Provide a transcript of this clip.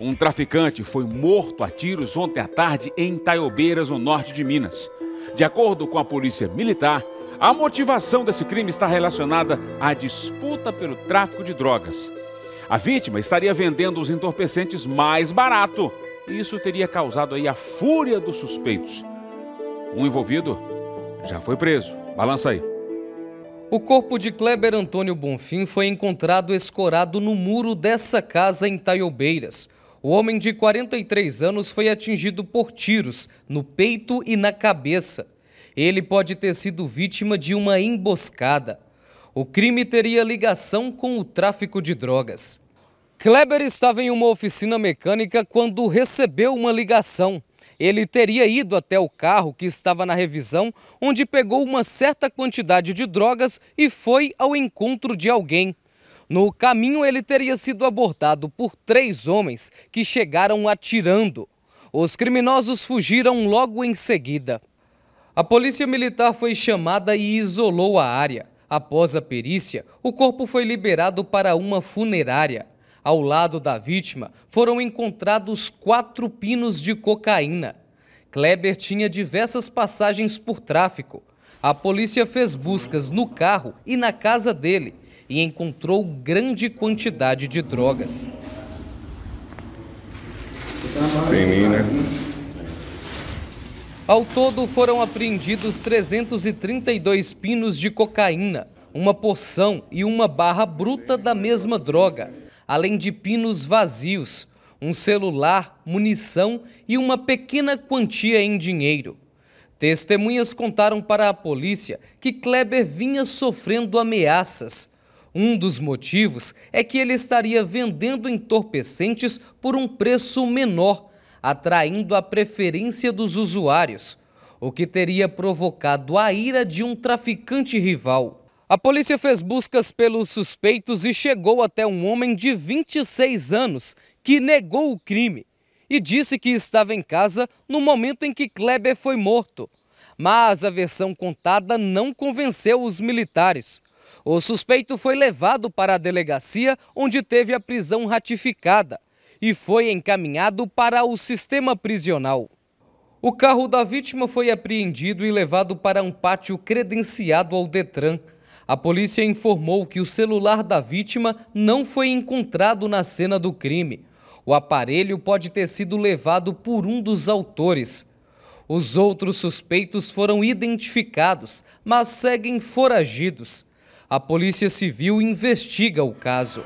Um traficante foi morto a tiros ontem à tarde em Taiobeiras, no norte de Minas. De acordo com a polícia militar, a motivação desse crime está relacionada à disputa pelo tráfico de drogas. A vítima estaria vendendo os entorpecentes mais barato e isso teria causado aí a fúria dos suspeitos. Um envolvido já foi preso. Balança aí. O corpo de Kleber Antônio Bonfim foi encontrado escorado no muro dessa casa em Taiobeiras. O homem de 43 anos foi atingido por tiros no peito e na cabeça. Ele pode ter sido vítima de uma emboscada. O crime teria ligação com o tráfico de drogas. Kleber estava em uma oficina mecânica quando recebeu uma ligação. Ele teria ido até o carro que estava na revisão, onde pegou uma certa quantidade de drogas e foi ao encontro de alguém. No caminho, ele teria sido abordado por três homens que chegaram atirando. Os criminosos fugiram logo em seguida. A polícia militar foi chamada e isolou a área. Após a perícia, o corpo foi liberado para uma funerária. Ao lado da vítima, foram encontrados quatro pinos de cocaína. Kleber tinha diversas passagens por tráfico. A polícia fez buscas no carro e na casa dele e encontrou grande quantidade de drogas. Tem mim, né? Ao todo foram apreendidos 332 pinos de cocaína, uma porção e uma barra bruta da mesma droga, além de pinos vazios, um celular, munição e uma pequena quantia em dinheiro. Testemunhas contaram para a polícia que Kleber vinha sofrendo ameaças um dos motivos é que ele estaria vendendo entorpecentes por um preço menor, atraindo a preferência dos usuários, o que teria provocado a ira de um traficante rival. A polícia fez buscas pelos suspeitos e chegou até um homem de 26 anos que negou o crime e disse que estava em casa no momento em que Kleber foi morto. Mas a versão contada não convenceu os militares. O suspeito foi levado para a delegacia, onde teve a prisão ratificada e foi encaminhado para o sistema prisional. O carro da vítima foi apreendido e levado para um pátio credenciado ao Detran. A polícia informou que o celular da vítima não foi encontrado na cena do crime. O aparelho pode ter sido levado por um dos autores. Os outros suspeitos foram identificados, mas seguem foragidos. A Polícia Civil investiga o caso.